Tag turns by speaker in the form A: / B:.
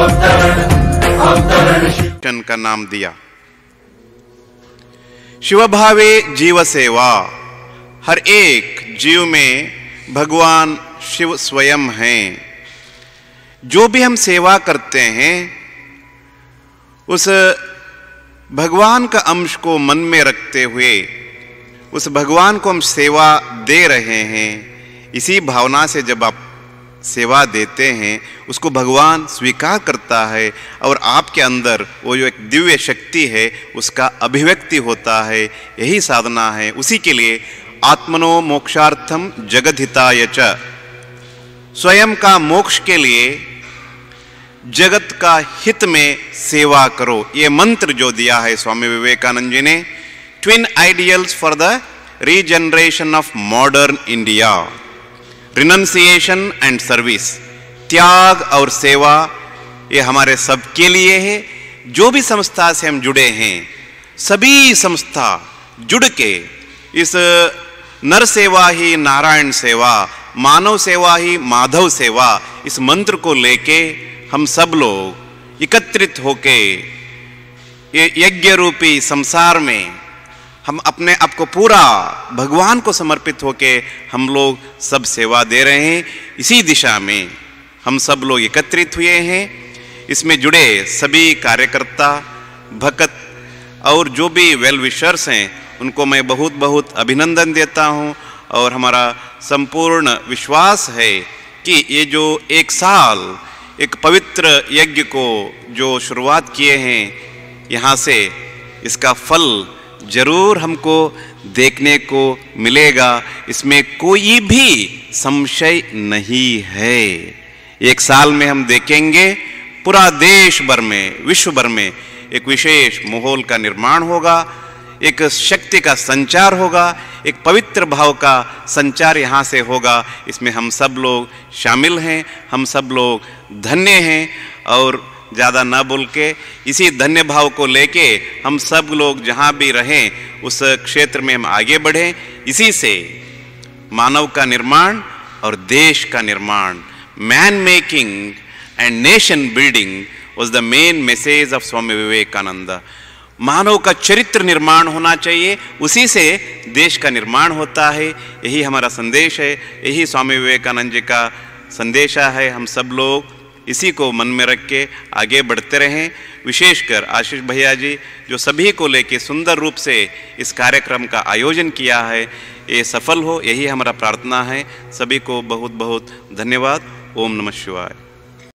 A: अवतरण का नाम दिया शिव भावे जीव सेवा हर एक जीव में भगवान शिव स्वयं हैं जो भी हम सेवा करते हैं उस भगवान का अंश को मन में रखते हुए उस भगवान को हम सेवा दे रहे हैं इसी भावना से जब आप सेवा देते हैं उसको भगवान स्वीकार करता है और आपके अंदर वो जो एक दिव्य शक्ति है उसका अभिव्यक्ति होता है यही साधना है उसी के लिए आत्मनो मोक्षार्थम जगदहिताय च स्वयं का मोक्ष के लिए जगत का हित में सेवा करो ये मंत्र जो दिया है स्वामी विवेकानंद जी ने twin ideals for the regeneration of modern India renunciation and service त्याग और सेवा ये हमारे सबके लिए है जो भी संस्था से हम जुड़े हैं सभी संस्था जुड़ के इस नर सेवा ही नारायण सेवा मानव सेवा ही माधव सेवा इस मंत्र को लेके हम सब लोग एकत्रित होके ये यज्ञ रूपी संसार में हम अपने आप को पूरा भगवान को समर्पित होके हम लोग सब सेवा दे रहे हैं इसी दिशा में हम सब लोग एकत्रित हुए हैं इसमें जुड़े सभी कार्यकर्ता भक्त और जो भी वेल विशर्स हैं उनको मैं बहुत बहुत अभिनंदन देता हूं और हमारा संपूर्ण विश्वास है कि ये जो एक साल एक पवित्र यज्ञ को जो शुरुआत किए हैं यहाँ से इसका फल जरूर हमको देखने को मिलेगा इसमें कोई भी संशय नहीं है एक साल में हम देखेंगे पूरा देश भर में विश्व भर में एक विशेष माहौल का निर्माण होगा एक शक्ति का संचार होगा एक पवित्र भाव का संचार यहाँ से होगा इसमें हम सब लोग शामिल हैं हम सब लोग धन्य हैं और ज़्यादा ना बोल के इसी धन्य भाव को लेके हम सब लोग जहाँ भी रहें उस क्षेत्र में हम आगे बढ़ें इसी से मानव का निर्माण और देश का निर्माण man making and nation building was the main message of Swami Vivekananda मानव का चरित्र निर्माण होना चाहिए उसी से देश का निर्माण होता है यही हमारा संदेश है यही स्वामी विवेकानंद जी का संदेशा है हम सब लोग इसी को मन में रख के आगे बढ़ते रहें विशेषकर आशीष भैया जी जो सभी को लेके सुंदर रूप से इस कार्यक्रम का आयोजन किया है ये सफल हो यही हमारा प्रार्थना है सभी को बहुत बहुत धन्यवाद ओम नमः शिवाय